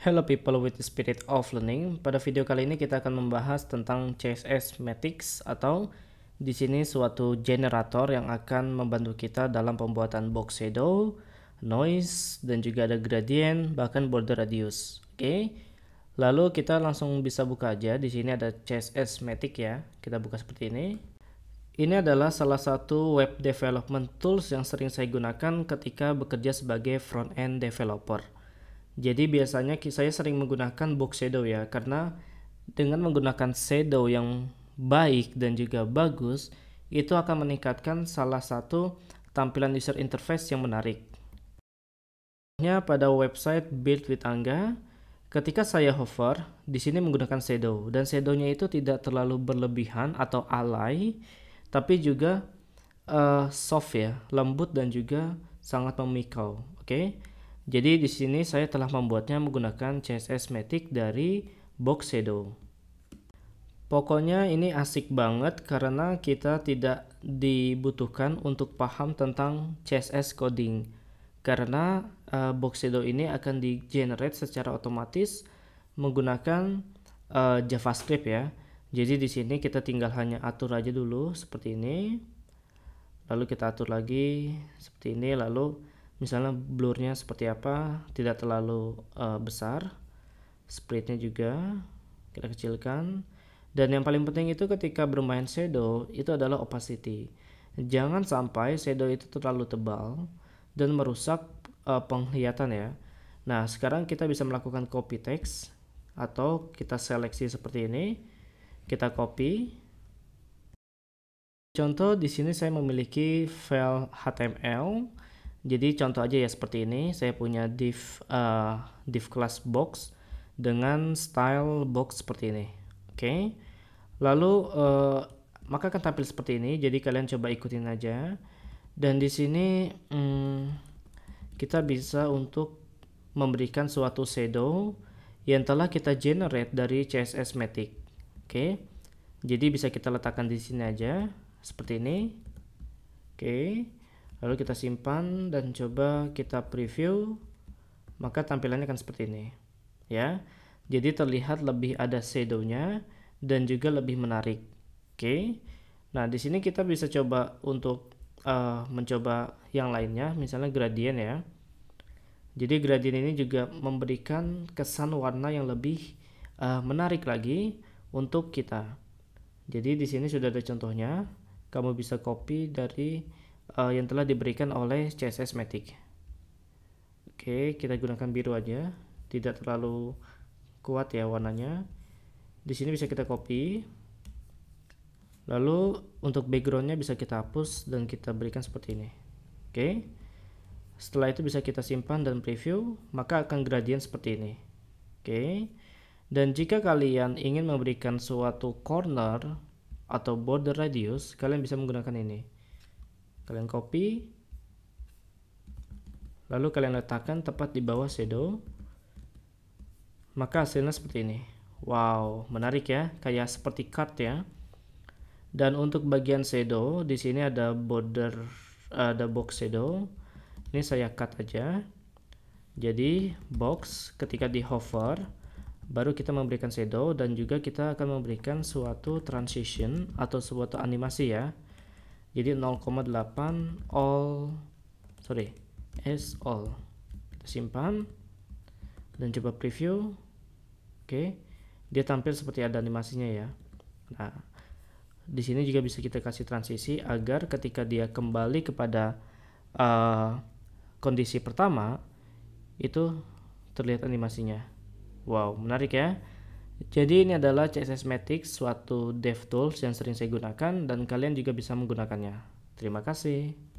Hello people with the spirit of learning. Pada video kali ini kita akan membahas tentang CSS Matics atau di sini suatu generator yang akan membantu kita dalam pembuatan box shadow, noise, dan juga ada gradient, bahkan border radius. Oke. Okay? Lalu kita langsung bisa buka aja. Di sini ada CSS Matic ya. Kita buka seperti ini. Ini adalah salah satu web development tools yang sering saya gunakan ketika bekerja sebagai front end developer. Jadi biasanya saya sering menggunakan box shadow ya karena dengan menggunakan shadow yang baik dan juga bagus itu akan meningkatkan salah satu tampilan user interface yang menarik. Pada website built with Angga, ketika saya hover, di sini menggunakan shadow dan shadownya itu tidak terlalu berlebihan atau alay, tapi juga uh, soft ya, lembut dan juga sangat memikau. Oke. Okay? Jadi di sini saya telah membuatnya menggunakan CSS Matic dari Boxedo. Pokoknya ini asik banget karena kita tidak dibutuhkan untuk paham tentang CSS coding. Karena uh, eh, Box ini akan di-generate secara otomatis menggunakan uh, JavaScript ya. Jadi di sini kita tinggal hanya atur aja dulu seperti ini. Lalu kita atur lagi seperti ini lalu misalnya blurnya seperti apa tidak terlalu uh, besar splitnya juga kita kecilkan dan yang paling penting itu ketika bermain shadow itu adalah opacity jangan sampai shadow itu terlalu tebal dan merusak uh, penglihatan ya nah sekarang kita bisa melakukan copy text atau kita seleksi seperti ini kita copy contoh di sini saya memiliki file HTML jadi contoh aja ya seperti ini, saya punya div uh, div class box dengan style box seperti ini. Oke. Okay. Lalu uh, maka akan tampil seperti ini. Jadi kalian coba ikutin aja. Dan di sini hmm, kita bisa untuk memberikan suatu shadow yang telah kita generate dari CSS Matic. Oke. Okay. Jadi bisa kita letakkan di sini aja seperti ini. Oke. Okay lalu kita simpan dan coba kita preview maka tampilannya akan seperti ini ya jadi terlihat lebih ada shadownya dan juga lebih menarik oke nah di sini kita bisa coba untuk uh, mencoba yang lainnya misalnya gradient ya jadi gradient ini juga memberikan kesan warna yang lebih uh, menarik lagi untuk kita jadi di sini sudah ada contohnya kamu bisa copy dari uh, yang telah diberikan oleh CSS Matic. Oke, kita gunakan biru aja, tidak terlalu kuat ya warnanya. Di sini bisa kita copy. Lalu untuk backgroundnya bisa kita hapus dan kita berikan seperti ini. Oke. Setelah itu bisa kita simpan dan preview, maka akan gradient seperti ini. Oke. Dan jika kalian ingin memberikan suatu corner atau border radius, kalian bisa menggunakan ini kalian copy lalu kalian letakkan tepat di bawah shadow maka hasilnya seperti ini wow menarik ya kayak seperti card ya dan untuk bagian shadow di sini ada border ada box shadow ini saya cut aja jadi box ketika di hover baru kita memberikan shadow dan juga kita akan memberikan suatu transition atau suatu animasi ya jadi 0,8 all sorry s all kita simpan dan coba preview oke okay. dia tampil seperti ada animasinya ya nah di sini juga bisa kita kasih transisi agar ketika dia kembali kepada uh, kondisi pertama itu terlihat animasinya wow menarik ya jadi ini adalah CSS Matic, suatu dev tools yang sering saya gunakan dan kalian juga bisa menggunakannya. Terima kasih.